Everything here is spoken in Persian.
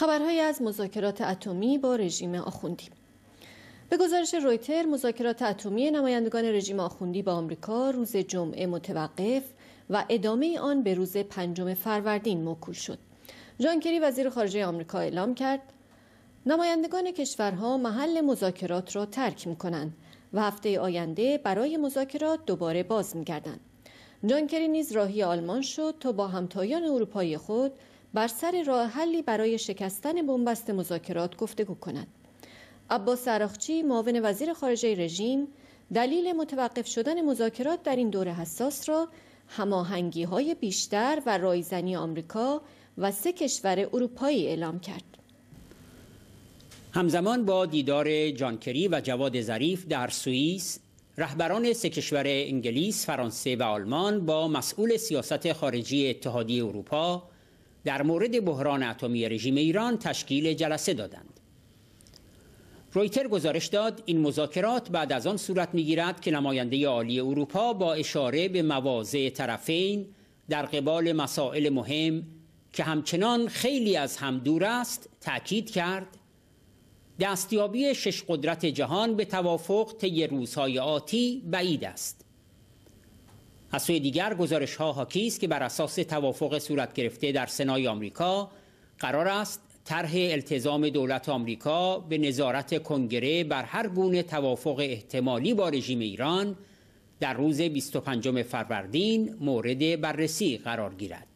خبرهایی از مذاکرات اتمی با رژیم آخوندی به گزارش رویتر مذاکرات اتمی نمایندگان رژیم آخوندی با آمریکا روز جمعه متوقف و ادامه آن به روز پنجم فروردین موکول شد جان کری وزیر خارجه آمریکا اعلام کرد نمایندگان کشورها محل مذاکرات را ترک می کنند و هفته آینده برای مذاکرات دوباره باز می گردند. جان کری نیز راهی آلمان شد تا با همتایان اروپایی خود بر سر راه حلی برای شکستن بنبست مذاکرات گفتگو کند. عباس عراقچی معاون وزیر خارجه رژیم دلیل متوقف شدن مذاکرات در این دور حساس را هماهنگی های بیشتر و رایزنی آمریکا و سه کشور اروپایی اعلام کرد. همزمان با دیدار جانکری و جواد ظریف در سوئیس رهبران سه کشور انگلیس، فرانسه و آلمان با مسئول سیاست خارجی اتحادیه اروپا در مورد بحران اتمی رژیم ایران تشکیل جلسه دادند رویتر گزارش داد این مذاکرات بعد از آن صورت میگیرد که نماینده عالی اروپا با اشاره به مواضع طرفین در قبال مسائل مهم که همچنان خیلی از هم دور است تاکید کرد دستیابی شش قدرت جهان به توافق طی روزهای آتی بعید است از سوی دیگر گزارش ها حاکی است که بر اساس توافق صورت گرفته در سنای آمریکا قرار است طرح التزام دولت آمریکا به نظارت کنگره بر هر گونه توافق احتمالی با رژیم ایران در روز 25 فروردین مورد بررسی قرار گیرد.